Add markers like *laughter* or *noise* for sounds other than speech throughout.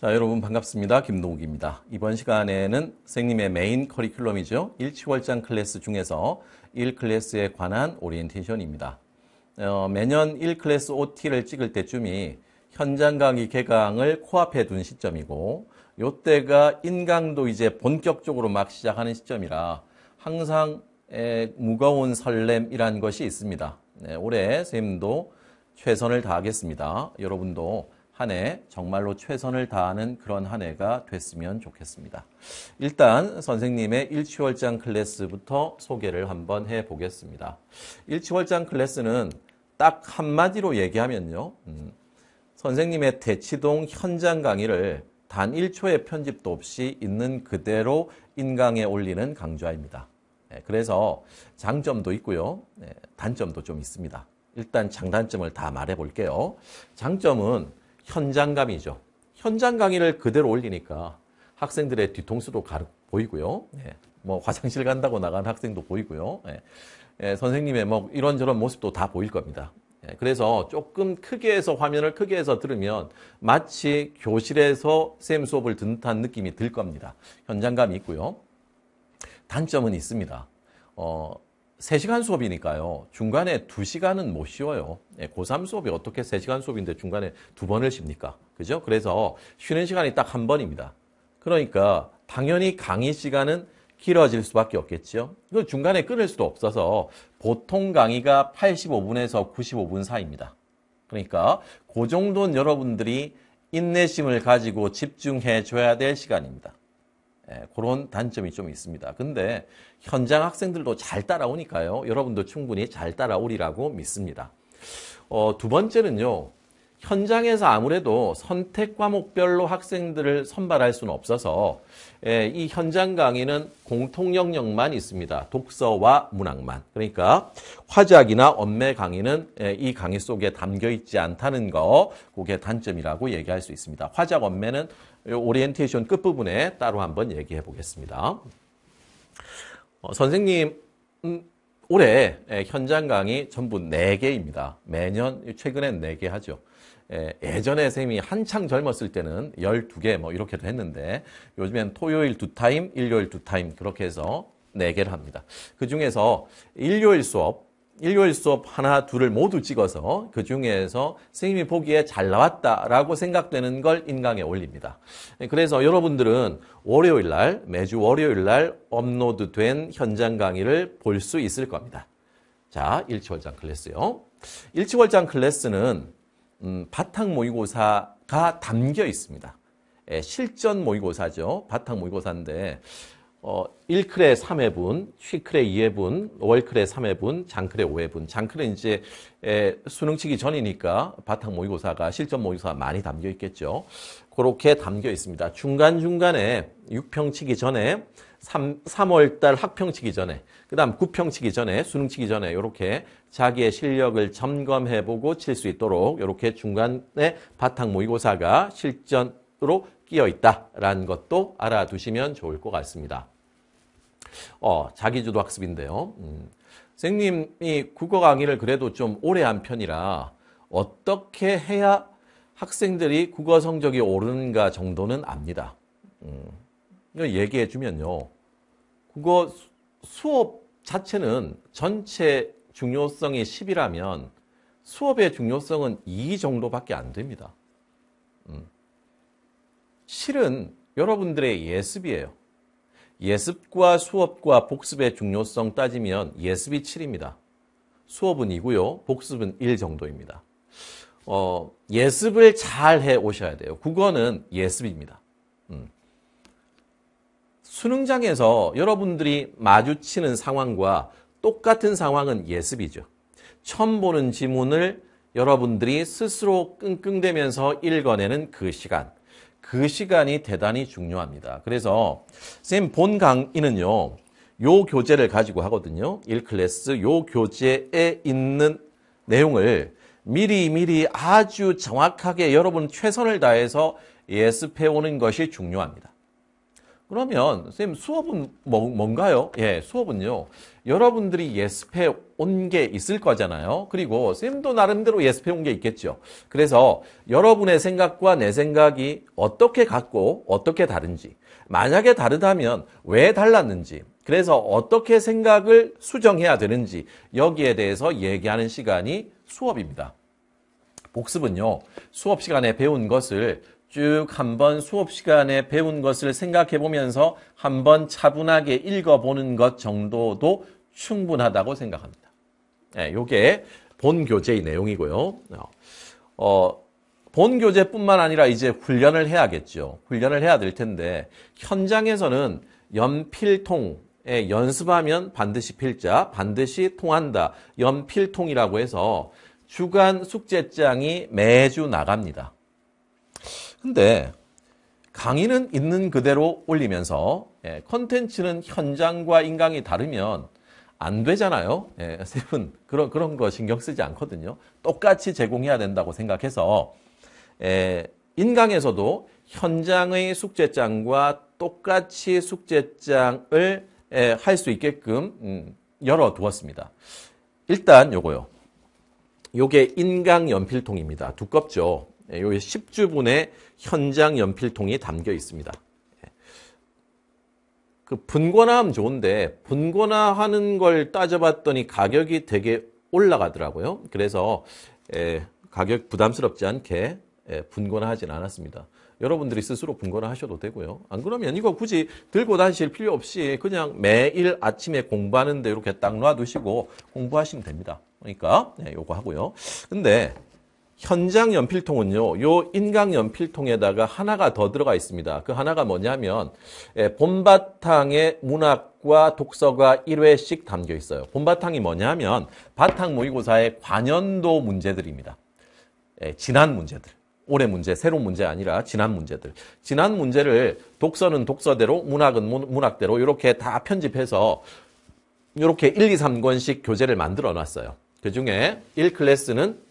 자, 여러분 반갑습니다. 김동욱입니다. 이번 시간에는 선생님의 메인 커리큘럼이죠. 일치월장 클래스 중에서 1클래스에 관한 오리엔테이션입니다. 어, 매년 1클래스 OT를 찍을 때쯤이 현장 강의 개강을 코앞에 둔 시점이고 요때가 인강도 이제 본격적으로 막 시작하는 시점이라 항상 에, 무거운 설렘이란 것이 있습니다. 네, 올해 선생님도 최선을 다하겠습니다. 여러분도 한해 정말로 최선을 다하는 그런 한 해가 됐으면 좋겠습니다. 일단 선생님의 일치월장 클래스부터 소개를 한번 해 보겠습니다. 일치월장 클래스는 딱 한마디로 얘기하면요. 음, 선생님의 대치동 현장 강의를 단 1초의 편집도 없이 있는 그대로 인강에 올리는 강좌입니다. 네, 그래서 장점도 있고요. 네, 단점도 좀 있습니다. 일단 장단점을 다 말해 볼게요. 장점은 현장 감이죠 현장 강의를 그대로 올리니까 학생들의 뒤통수도 가르, 보이고요. 예. 뭐 화장실 간다고 나간 학생도 보이고요. 예. 예, 선생님의 뭐 이런저런 모습도 다 보일 겁니다. 예, 그래서 조금 크게 해서 화면을 크게 해서 들으면 마치 교실에서 쌤 수업을 듣는 듯한 느낌이 들 겁니다. 현장감이 있고요. 단점은 있습니다. 어, 3시간 수업이니까요. 중간에 2시간은 못 쉬어요. 예, 고3 수업이 어떻게 3시간 수업인데 중간에 두 번을 쉽니까? 그죠? 그래서 쉬는 시간이 딱 한 번입니다. 그러니까 당연히 강의 시간은 길어질 수밖에 없겠죠. 그 중간에 끊을 수도 없어서 보통 강의가 85분에서 95분 사이입니다. 그러니까 그 정도는 여러분들이 인내심을 가지고 집중해 줘야 될 시간입니다. 예, 그런 단점이 좀 있습니다. 근데 현장 학생들도 잘 따라오니까요. 여러분도 충분히 잘 따라오리라고 믿습니다. 어, 두 번째는요. 현장에서 아무래도 선택 과목별로 학생들을 선발할 수는 없어서 예, 이 현장 강의는 공통 영역만 있습니다. 독서와 문학만. 그러니까 화작이나 언매 강의는 예, 이 강의 속에 담겨 있지 않다는 거 그게 단점이라고 얘기할 수 있습니다. 화작 언매는 오리엔테이션 끝부분에 따로 한번 얘기해 보겠습니다. 어, 선생님 음, 올해 예, 현장 강의 전부 4개입니다. 매년 최근엔 4개 하죠. 예, 예전에 쌤이 한창 젊었을 때는 12개 뭐 이렇게도 했는데 요즘엔 토요일 두 타임, 일요일 두 타임 그렇게 해서 4개를 합니다. 그 중에서 일요일 수업, 일요일 수업 하나, 둘을 모두 찍어서 그 중에서 선생님이 보기에 잘 나왔다라고 생각되는 걸 인강에 올립니다. 예, 그래서 여러분들은 월요일 날, 매주 월요일 날 업로드 된 현장 강의를 볼 수 있을 겁니다. 자, 일치월장 클래스요. 일치월장 클래스는 음, 바탕 모의고사가 담겨 있습니다. 예, 실전 모의고사죠. 바탕 모의고사인데 어, 1클에 3회분, 쉬클에 2회분, 월클에 3회분, 장클에 5회분. 장클은 이제 에, 예, 수능 치기 전이니까 바탕 모의고사가 실전 모의고사가 많이 담겨 있겠죠. 그렇게 담겨 있습니다. 중간중간에 6평 치기 전에 3, 3월달 학평 치기 전에 그 다음 구평 치기 전에 수능 치기 전에 이렇게 자기의 실력을 점검해보고 칠 수 있도록 이렇게 중간에 바탕 모의고사가 실전으로 끼어 있다라는 것도 알아두시면 좋을 것 같습니다. 어, 자기주도 학습인데요. 음. 선생님이 국어 강의를 그래도 좀 오래 한 편이라 어떻게 해야 학생들이 국어 성적이 오르는가 정도는 압니다. 음. 얘기해 주면요. 그거 수업 자체는 전체 중요성이 10이라면 수업의 중요성은 2 정도밖에 안 됩니다. 음. 실은 여러분들의 예습이에요. 예습과 수업과 복습의 중요성 따지면 예습이 7입니다. 수업은 2고요. 복습은 1 정도입니다. 어, 예습을 잘 해 오셔야 돼요. 국어는 예습입니다. 음. 수능장에서 여러분들이 마주치는 상황과 똑같은 상황은 예습이죠. 처음 보는 지문을 여러분들이 스스로 끙끙대면서 읽어내는 그 시간. 그 시간이 대단히 중요합니다. 그래서 쌤 본 강의는요. 요 교재를 가지고 하거든요. 1클래스 요 교재에 있는 내용을 미리 미리 아주 정확하게 여러분 최선을 다해서 예습해 오는 것이 중요합니다. 그러면 선생님 수업은 뭐, 뭔가요? 예, 수업은요. 여러분들이 예습해 온 게 있을 거잖아요. 그리고 선생님도 나름대로 예습해 온 게 있겠죠. 그래서 여러분의 생각과 내 생각이 어떻게 같고 어떻게 다른지 만약에 다르다면 왜 달랐는지 그래서 어떻게 생각을 수정해야 되는지 여기에 대해서 얘기하는 시간이 수업입니다. 복습은요. 수업 시간에 배운 것을 쭉 한번 수업 시간에 배운 것을 생각해 보면서 한번 차분하게 읽어보는 것 정도도 충분하다고 생각합니다. 예, 요게 본 교재의 내용이고요. 어, 어 본 교재뿐만 아니라 이제 훈련을 해야겠죠. 훈련을 해야 될 텐데 현장에서는 연필통 에 연습하면 반드시 필자, 반드시 통한다. 연필통이라고 해서 주간 숙제장이 매주 나갑니다. 근데 강의는 있는 그대로 올리면서 예, 컨텐츠는 현장과 인강이 다르면 안 되잖아요. 예, *laughs* 세분 그런 그런 거 신경 쓰지 않거든요. 똑같이 제공해야 된다고 생각해서 예, 인강에서도 현장의 숙제장과 똑같이 숙제장을 예, 할수 있게끔 음, 열어두었습니다. 일단 요거요. 요게 인강 연필통입니다. 두껍죠. 이 예, 10주분의 현장 연필통이 담겨 있습니다. 예. 그 분권화하면 좋은데 분권화하는 걸 따져봤더니 가격이 되게 올라가더라고요. 그래서 예, 가격 부담스럽지 않게 분권화하진 않았습니다. 여러분들이 스스로 분권화 하셔도 되고요. 안 그러면 이거 굳이 들고 다니실 필요 없이 그냥 매일 아침에 공부하는데 이렇게 딱 놔두시고 공부하시면 됩니다. 그러니까 네, 요거 하고요. 근데 현장 연필통은요, 요 인강 연필통에다가 하나가 더 들어가 있습니다. 그 하나가 뭐냐면, 예, 봄바탕의 문학과 독서가 1회씩 담겨 있어요. 봄바탕이 뭐냐면, 바탕 모의고사의 관연도 문제들입니다. 예, 지난 문제들. 올해 문제, 새로운 문제 아니라 지난 문제들. 지난 문제를 독서는 독서대로, 문학은 문학대로 이렇게 다 편집해서 이렇게 1, 2, 3권씩 교재를 만들어 놨어요. 그 중에 1클래스는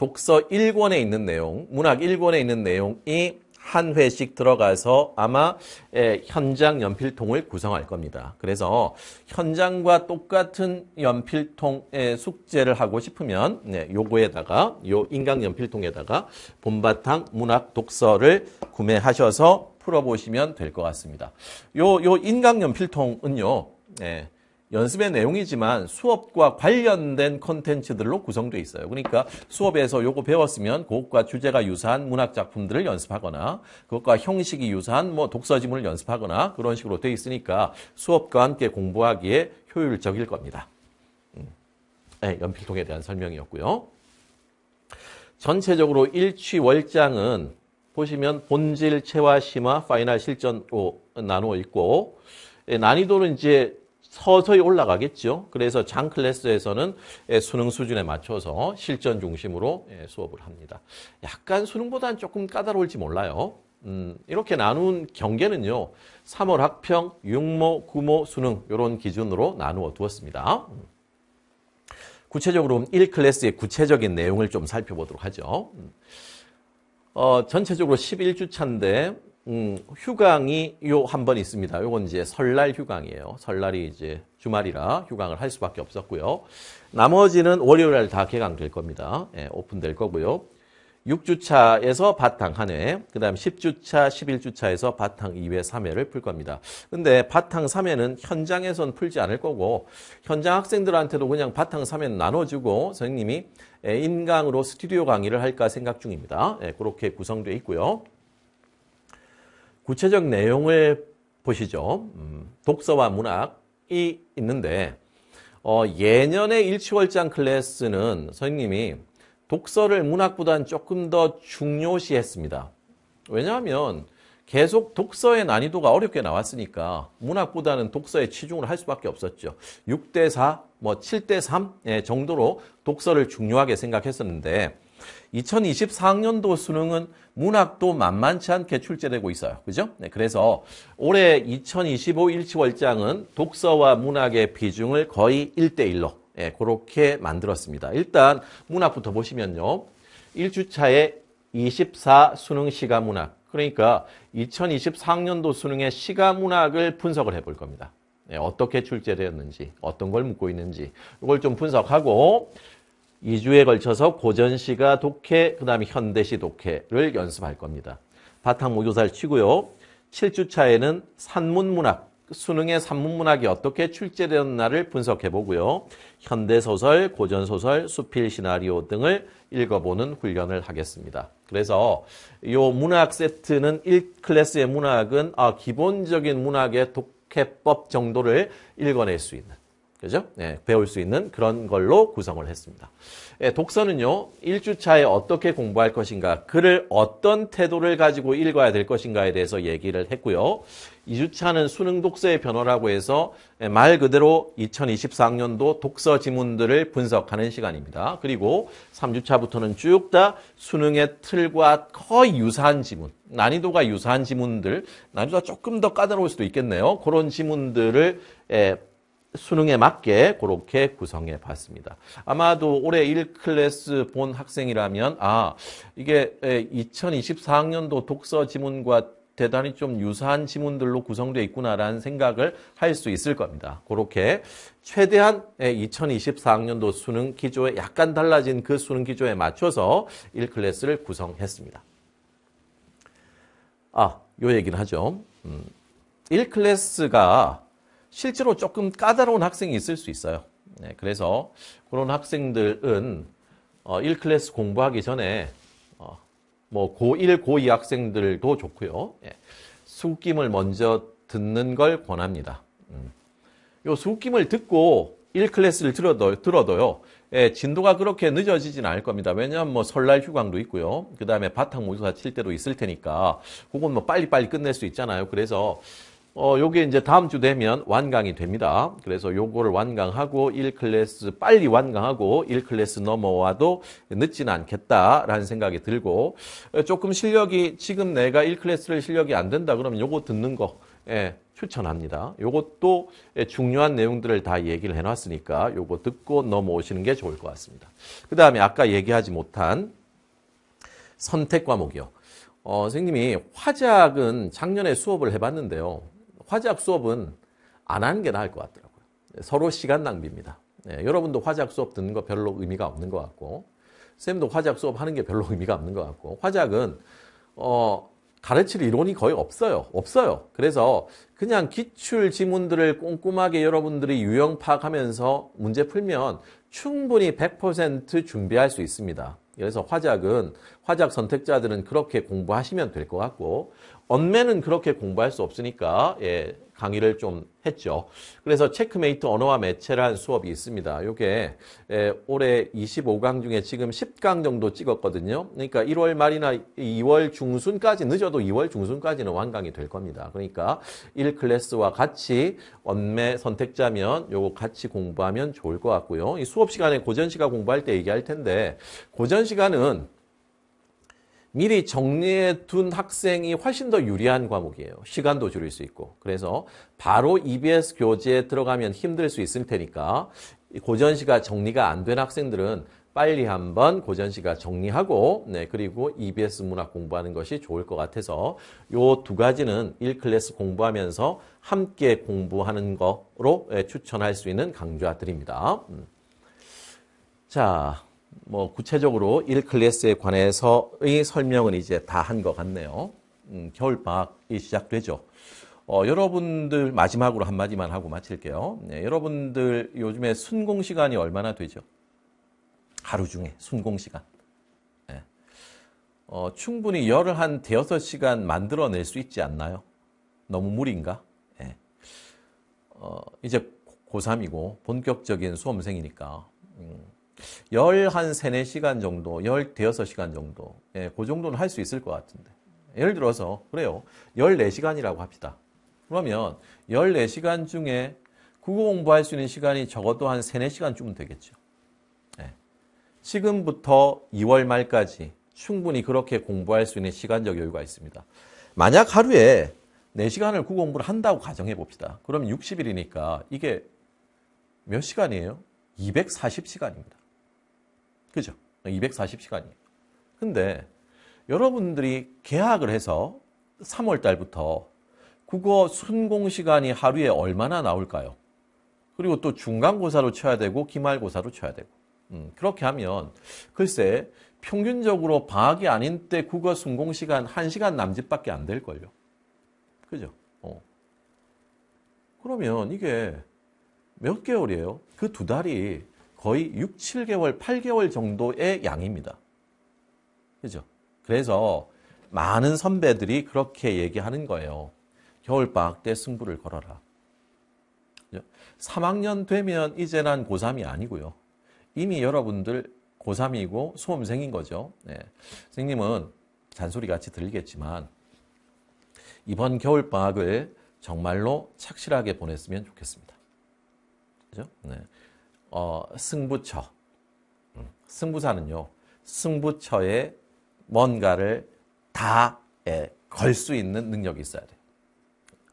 독서 1권에 있는 내용, 문학 1권에 있는 내용이 한 회씩 들어가서 아마 예, 현장 연필통을 구성할 겁니다. 그래서 현장과 똑같은 연필통의 숙제를 하고 싶으면 네, 요거에다가 요 인강 연필통에다가 봄바탕 문학 독서를 구매하셔서 풀어보시면 될 것 같습니다. 요 요 인강 연필통은요. 네, 연습의 내용이지만 수업과 관련된 컨텐츠들로 구성되어 있어요. 그러니까 수업에서 요거 배웠으면 그것과 주제가 유사한 문학 작품들을 연습하거나 그것과 형식이 유사한 뭐 독서지문을 연습하거나 그런 식으로 되어 있으니까 수업과 함께 공부하기에 효율적일 겁니다. 음. 네, 연필통에 대한 설명이었고요. 전체적으로 일취월장은 보시면 본질, 체화, 심화, 파이널 실전으로 나누어 있고 예, 난이도는 이제 서서히 올라가겠죠. 그래서 장 클래스에서는 예, 수능 수준에 맞춰서 실전 중심으로 예, 수업을 합니다. 약간 수능보다는 조금 까다로울지 몰라요. 음, 이렇게 나눈 경계는요. 3월 학평, 6모, 9모, 수능 이런 기준으로 나누어 두었습니다. 구체적으로 1클래스의 구체적인 내용을 좀 살펴보도록 하죠. 음, 어, 전체적으로 11주차인데 음, 휴강이 요 한 번 있습니다. 요건 이제 설날 휴강이에요. 설날이 이제 주말이라 휴강을 할 수밖에 없었고요. 나머지는 월요일 날 다 개강될 겁니다. 예, 오픈될 거고요. 6주차에서 바탕 한 회, 그 다음 10주차, 11주차에서 바탕 2회, 3회를 풀 겁니다. 근데 바탕 3회는 현장에선 풀지 않을 거고, 현장 학생들한테도 그냥 바탕 3회 는 나눠주고, 선생님이 예, 인강으로 스튜디오 강의를 할까 생각 중입니다. 예, 그렇게 구성되어 있고요. 구체적 내용을 보시죠. 음, 독서와 문학이 있는데 어, 예년의 일치월장 클래스는 선생님이 독서를 문학보다는 조금 더 중요시했습니다. 왜냐하면 계속 독서의 난이도가 어렵게 나왔으니까 문학보다는 독서에 치중을 할 수밖에 없었죠. 6대4, 뭐 7대3 정도로 독서를 중요하게 생각했었는데 2024학년도 수능은 문학도 만만치 않게 출제되고 있어요. 그죠? 네, 그래서 올해 2025 일치월장은 독서와 문학의 비중을 거의 1대1로 예, 그렇게 만들었습니다. 일단 문학부터 보시면요. 1주차에 24 수능 시가 문학. 그러니까 2024학년도 수능의 시가 문학을 분석을 해볼 겁니다. 네, 어떻게 출제되었는지, 어떤 걸 묻고 있는지 이걸 좀 분석하고 2주에 걸쳐서 고전시가 독해, 그 다음에 현대시 독해를 연습할 겁니다. 바탕 모교사를 치고요. 7주차에는 산문문학, 수능의 산문문학이 어떻게 출제되었나를 분석해 보고요. 현대소설, 고전소설, 수필 시나리오 등을 읽어보는 훈련을 하겠습니다. 그래서 이 문학 세트는 1클래스의 문학은 아, 기본적인 문학의 독해법 정도를 읽어낼 수 있는 그죠? 예, 배울 수 있는 그런 걸로 구성을 했습니다. 예, 독서는요, 1주차에 어떻게 공부할 것인가, 글을 어떤 태도를 가지고 읽어야 될 것인가에 대해서 얘기를 했고요. 2주차는 수능 독서의 변화라고 해서 예, 말 그대로 2024학년도 독서 지문들을 분석하는 시간입니다. 그리고 3주차부터는 쭉 다 수능의 틀과 거의 유사한 지문, 난이도가 유사한 지문들, 난이도가 조금 더 까다로울 수도 있겠네요. 그런 지문들을 예, 수능에 맞게 그렇게 구성해 봤습니다. 아마도 올해 1클래스 본 학생이라면 아 이게 2024학년도 독서 지문과 대단히 좀 유사한 지문들로 구성되어 있구나라는 생각을 할 수 있을 겁니다. 그렇게 최대한 2024학년도 수능 기조에 약간 달라진 그 수능 기조에 맞춰서 1클래스를 구성했습니다. 아, 요 얘기는 하죠. 음, 1클래스가 실제로 조금 까다로운 학생이 있을 수 있어요. 네, 그래서 그런 학생들은 어, 1클래스 공부하기 전에 어, 뭐 고1, 고2 학생들도 좋고요. 예, 수김을 먼저 듣는 걸 권합니다. 음. 요 수김을 듣고 1클래스를 들어도, 들어도요. 예, 진도가 그렇게 늦어지진 않을 겁니다. 왜냐하면 뭐 설날 휴강도 있고요. 그 다음에 바탕 모의고사 칠 때도 있을 테니까 그건 뭐 빨리빨리 끝낼 수 있잖아요. 그래서 어, 요게 이제 다음 주 되면 완강이 됩니다. 그래서 요거를 완강하고 1클래스 빨리 완강하고 1클래스 넘어와도 늦지는 않겠다라는 생각이 들고 조금 실력이 지금 내가 1클래스를 실력이 안 된다 그러면 요거 듣는 거 예, 추천합니다. 요것도 중요한 내용들을 다 얘기를 해놨으니까 요거 듣고 넘어오시는 게 좋을 것 같습니다. 그 다음에 아까 얘기하지 못한 선택 과목이요. 어, 선생님이 화작은 작년에 수업을 해봤는데요. 화작 수업은 안 하는 게 나을 것 같더라고요. 서로 시간 낭비입니다. 네, 여러분도 화작 수업 듣는 거 별로 의미가 없는 것 같고 쌤도 화작 수업 하는 게 별로 *laughs* 의미가 없는 것 같고 화작은 어, 가르칠 이론이 거의 없어요. 없어요. 그래서 그냥 기출 지문들을 꼼꼼하게 여러분들이 유형 파악하면서 문제 풀면 충분히 100% 준비할 수 있습니다. 그래서 화작은 화작 선택자들은 그렇게 공부하시면 될 것 같고 언매는 그렇게 공부할 수 없으니까 예, 강의를 좀 했죠. 그래서 체크메이트 언어와 매체란 수업이 있습니다. 이게 예, 올해 25강 중에 지금 10강 정도 찍었거든요. 그러니까 1월 말이나 2월 중순까지 늦어도 2월 중순까지는 완강이 될 겁니다. 그러니까 1클래스와 같이 언매 선택자면 요거 같이 공부하면 좋을 것 같고요. 이 수업 시간에 고전 시가 공부할 때 얘기할 텐데 고전 시간은 미리 정리해 둔 학생이 훨씬 더 유리한 과목이에요. 시간도 줄일 수 있고. 그래서 바로 EBS 교재에 들어가면 힘들 수 있을 테니까 고전시가 정리가 안 된 학생들은 빨리 한번 고전시가 정리하고 네 그리고 EBS 문학 공부하는 것이 좋을 것 같아서 요 두 가지는 1클래스 공부하면서 함께 공부하는 거로 예, 추천할 수 있는 강좌 드립니다. 음. 자, 뭐 구체적으로 1클래스에 관해서의 설명은 이제 다 한 것 같네요. 음, 겨울 방학이 시작되죠. 어, 여러분들 마지막으로 한마디만 하고 마칠게요. 네, 여러분들 요즘에 순공 시간이 얼마나 되죠? 하루 중에 순공 시간. 네. 어, 충분히 열을 한 대여섯 시간 만들어낼 수 있지 않나요? 너무 무리인가? 네. 어, 이제 고3이고 본격적인 수험생이니까 음, 열한 세네 시간 정도, 열 대여섯 시간 정도, 예, 그 정도는 할 수 있을 것 같은데. 예를 들어서, 그래요. 열 네 시간이라고 합시다. 그러면 열 네 시간 중에 국어 공부할 수 있는 시간이 적어도 한 세네 시간쯤 되겠죠. 예. 지금부터 2월 말까지 충분히 그렇게 공부할 수 있는 시간적 여유가 있습니다. 만약 하루에 4시간을 국어 공부를 한다고 가정해 봅시다. 그럼 60일이니까 이게 몇 시간이에요? 240시간입니다. 그죠? 240시간이에요. 근데 여러분들이 계약을 해서 3월 달부터 국어 순공 시간이 하루에 얼마나 나올까요? 그리고 또 중간고사로 쳐야 되고 기말고사로 쳐야 되고 음, 그렇게 하면 글쎄 평균적으로 방학이 아닌 때 국어 순공 시간 1시간 남짓밖에 안 될걸요. 그죠? 어. 그러면 이게 몇 개월이에요? 그 두 달이 거의 6, 7개월, 8개월 정도의 양입니다. 그죠? 그래서 많은 선배들이 그렇게 얘기하는 거예요. 겨울방학 때 승부를 걸어라. 3학년 되면 이제 난 고3이 아니고요. 이미 여러분들 고3이고 수험생인 거죠. 네. 선생님은 잔소리 같이 들리겠지만 이번 겨울방학을 정말로 착실하게 보냈으면 좋겠습니다. 그죠? 네. 어, 승부처. 음, 승부사는요. 승부처에 뭔가를 다에 걸수 있는 능력이 있어야 돼.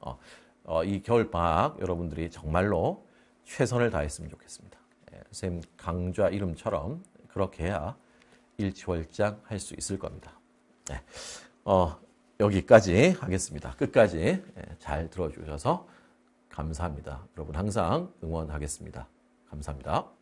어, 어, 이 겨울 방학 여러분들이 정말로 최선을 다했으면 좋겠습니다. 예, 선생님 강좌 이름처럼 그렇게 해야 일치월장 할 수 있을 겁니다. 예, 어, 여기까지 하겠습니다. 끝까지 예, 잘 들어주셔서 감사합니다. 여러분 항상 응원하겠습니다. 감사합니다.